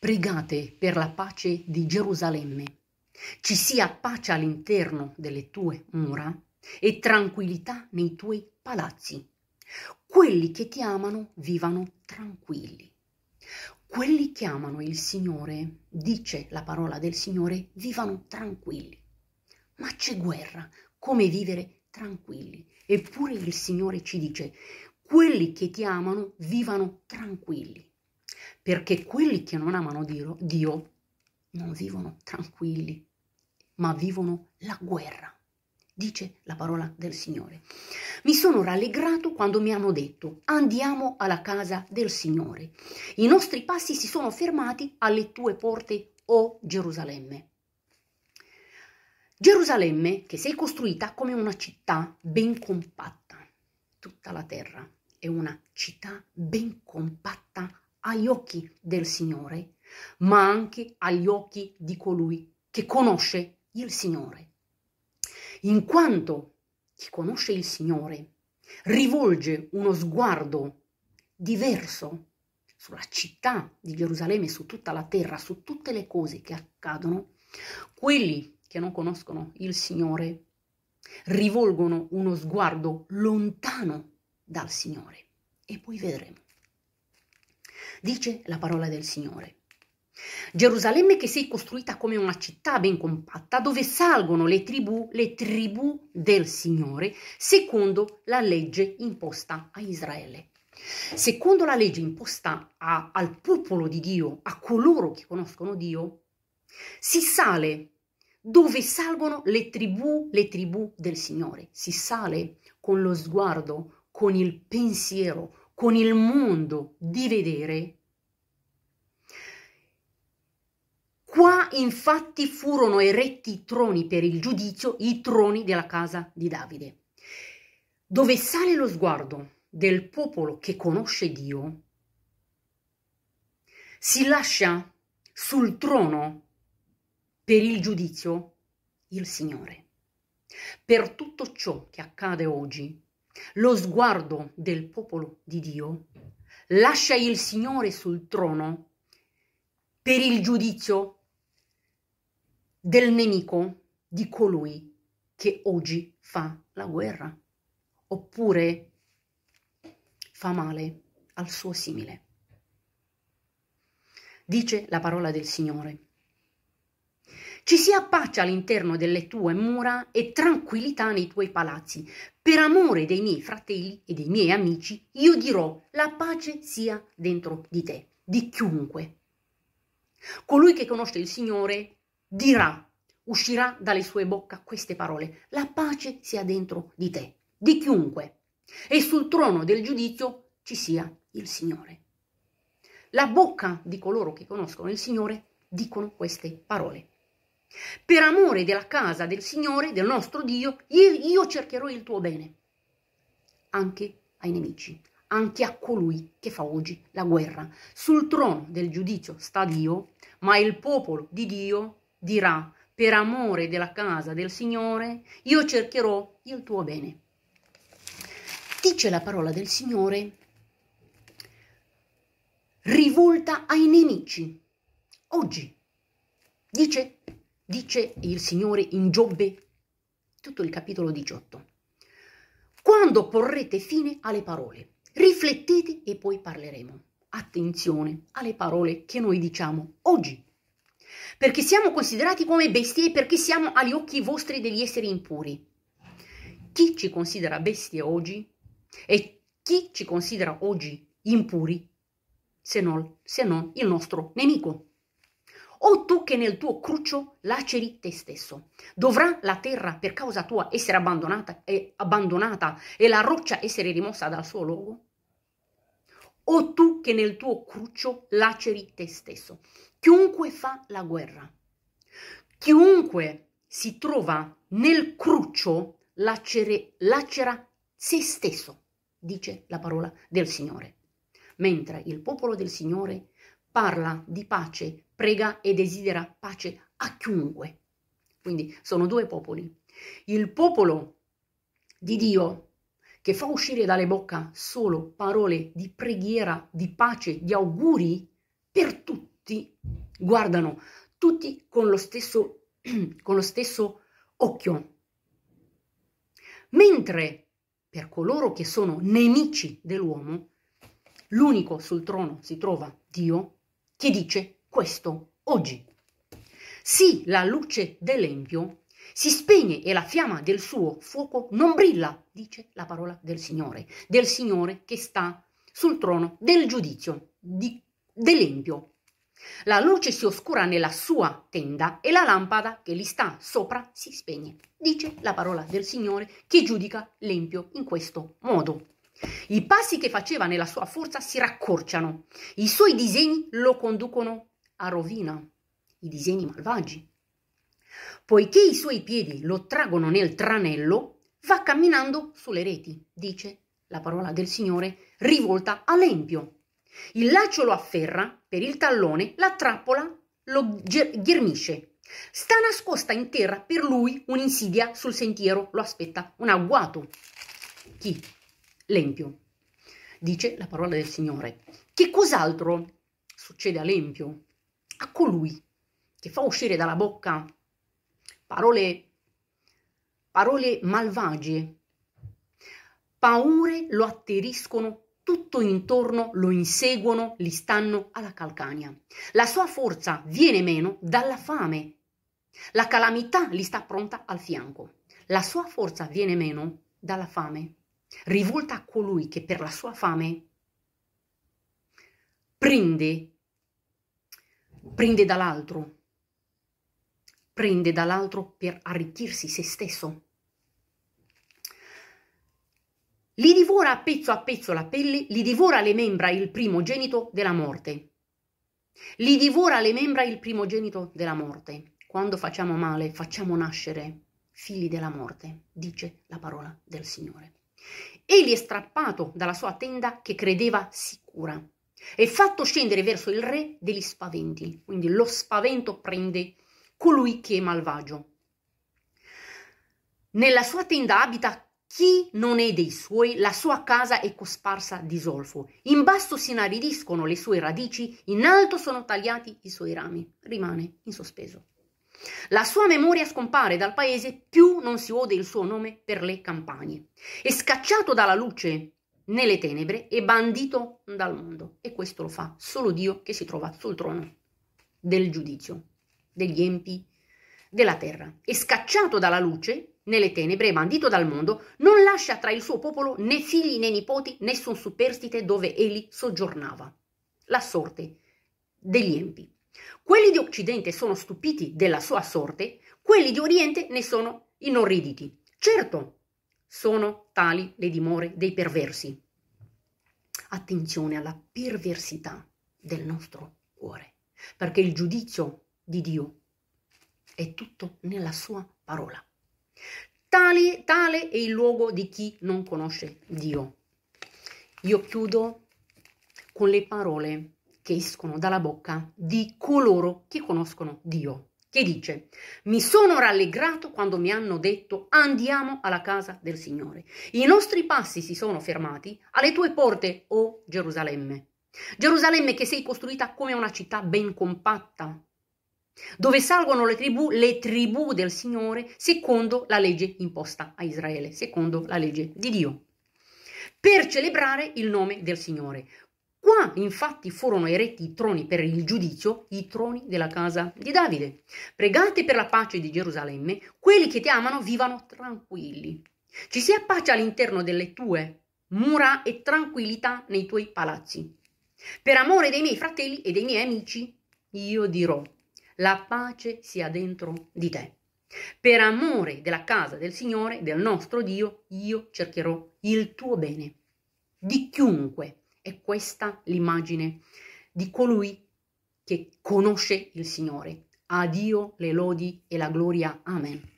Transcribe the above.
Pregate per la pace di Gerusalemme. Ci sia pace all'interno delle tue mura e tranquillità nei tuoi palazzi. Quelli che ti amano vivano tranquilli. Quelli che amano il Signore, dice la parola del Signore, vivano tranquilli. Ma c'è guerra, come vivere tranquilli. Eppure il Signore ci dice, quelli che ti amano vivano tranquilli perché quelli che non amano Dio, Dio non vivono tranquilli, ma vivono la guerra, dice la parola del Signore. Mi sono rallegrato quando mi hanno detto andiamo alla casa del Signore. I nostri passi si sono fermati alle tue porte, o oh Gerusalemme. Gerusalemme, che sei costruita come una città ben compatta, tutta la terra è una città ben compatta agli occhi del Signore, ma anche agli occhi di colui che conosce il Signore. In quanto chi conosce il Signore rivolge uno sguardo diverso sulla città di Gerusalemme, su tutta la terra, su tutte le cose che accadono, quelli che non conoscono il Signore rivolgono uno sguardo lontano dal Signore. E poi vedremo dice la parola del Signore. Gerusalemme che si è costruita come una città ben compatta dove salgono le tribù, le tribù del Signore, secondo la legge imposta a Israele. Secondo la legge imposta a, al popolo di Dio, a coloro che conoscono Dio, si sale dove salgono le tribù, le tribù del Signore. Si sale con lo sguardo, con il pensiero, con il mondo di vedere. Qua infatti furono eretti i troni per il giudizio, i troni della casa di Davide. Dove sale lo sguardo del popolo che conosce Dio, si lascia sul trono per il giudizio il Signore. Per tutto ciò che accade oggi lo sguardo del popolo di Dio lascia il Signore sul trono per il giudizio del nemico di colui che oggi fa la guerra oppure fa male al suo simile. Dice la parola del Signore ci si pace all'interno delle tue mura e tranquillità nei tuoi palazzi. Per amore dei miei fratelli e dei miei amici, io dirò la pace sia dentro di te, di chiunque. Colui che conosce il Signore dirà, uscirà dalle sue bocca queste parole, la pace sia dentro di te, di chiunque. E sul trono del giudizio ci sia il Signore. La bocca di coloro che conoscono il Signore dicono queste parole. Per amore della casa del Signore, del nostro Dio, io, io cercherò il tuo bene, anche ai nemici, anche a colui che fa oggi la guerra. Sul trono del giudizio sta Dio, ma il popolo di Dio dirà, per amore della casa del Signore, io cercherò il tuo bene. Dice la parola del Signore, rivolta ai nemici. Oggi, dice dice il Signore in Giobbe, tutto il capitolo 18. Quando porrete fine alle parole, riflettete e poi parleremo. Attenzione alle parole che noi diciamo oggi, perché siamo considerati come bestie e perché siamo agli occhi vostri degli esseri impuri. Chi ci considera bestie oggi e chi ci considera oggi impuri se non, se non il nostro nemico? o tu che nel tuo cruccio laceri te stesso. Dovrà la terra per causa tua essere abbandonata e, abbandonata e la roccia essere rimossa dal suo luogo? O tu che nel tuo cruccio laceri te stesso. Chiunque fa la guerra, chiunque si trova nel cruccio lacere, lacera se stesso, dice la parola del Signore. Mentre il popolo del Signore parla di pace, prega e desidera pace a chiunque. Quindi sono due popoli. Il popolo di Dio che fa uscire dalle bocca solo parole di preghiera, di pace, di auguri per tutti, guardano tutti con lo stesso, con lo stesso occhio. Mentre per coloro che sono nemici dell'uomo, l'unico sul trono si trova Dio, che dice questo oggi. Sì, la luce dell'empio si spegne e la fiamma del suo fuoco non brilla, dice la parola del Signore, del Signore che sta sul trono del giudizio, di, dell'empio. La luce si oscura nella sua tenda e la lampada che gli sta sopra si spegne, dice la parola del Signore che giudica l'empio in questo modo. I passi che faceva nella sua forza si raccorciano, i suoi disegni lo conducono a rovina, i disegni malvagi. Poiché i suoi piedi lo traggono nel tranello, va camminando sulle reti, dice la parola del Signore rivolta all'empio. Il laccio lo afferra per il tallone, la trappola lo ghermisce. Sta nascosta in terra per lui un'insidia sul sentiero, lo aspetta un agguato. Chi L'empio, dice la parola del Signore. Che cos'altro succede all'empio? A colui che fa uscire dalla bocca parole, parole malvagie, paure lo atteriscono tutto intorno lo inseguono, li stanno alla calcagna. La sua forza viene meno dalla fame. La calamità li sta pronta al fianco. La sua forza viene meno dalla fame rivolta a colui che per la sua fame prende, prende dall'altro, prende dall'altro per arricchirsi se stesso. Li divora a pezzo a pezzo la pelle, li divora le membra il primogenito della morte. Li divora le membra il primogenito della morte. Quando facciamo male, facciamo nascere figli della morte, dice la parola del Signore. Egli è strappato dalla sua tenda che credeva sicura e fatto scendere verso il re degli spaventi. Quindi lo spavento prende colui che è malvagio. Nella sua tenda abita chi non è dei suoi, la sua casa è cosparsa di zolfo. In basso si inaridiscono le sue radici, in alto sono tagliati i suoi rami. Rimane in sospeso. La sua memoria scompare dal paese, più non si ode il suo nome per le campagne. È scacciato dalla luce nelle tenebre e bandito dal mondo. E questo lo fa solo Dio che si trova sul trono del giudizio, degli empi della terra. È scacciato dalla luce nelle tenebre e bandito dal mondo, non lascia tra il suo popolo né figli né nipoti, nessun superstite dove egli soggiornava. La sorte degli empi. Quelli di Occidente sono stupiti della sua sorte, quelli di Oriente ne sono inorriditi. Certo, sono tali le dimore dei perversi. Attenzione alla perversità del nostro cuore, perché il giudizio di Dio è tutto nella sua parola. Tale, tale è il luogo di chi non conosce Dio. Io chiudo con le parole che escono dalla bocca di coloro che conoscono Dio, che dice, mi sono rallegrato quando mi hanno detto andiamo alla casa del Signore. I nostri passi si sono fermati alle tue porte, o oh Gerusalemme. Gerusalemme che sei costruita come una città ben compatta, dove salgono le tribù, le tribù del Signore secondo la legge imposta a Israele, secondo la legge di Dio, per celebrare il nome del Signore. Qua infatti furono eretti i troni per il giudizio, i troni della casa di Davide. Pregate per la pace di Gerusalemme, quelli che ti amano vivano tranquilli. Ci sia pace all'interno delle tue mura e tranquillità nei tuoi palazzi. Per amore dei miei fratelli e dei miei amici, io dirò, la pace sia dentro di te. Per amore della casa del Signore, del nostro Dio, io cercherò il tuo bene. Di chiunque è questa l'immagine di colui che conosce il Signore. A Dio le lodi e la gloria. Amen.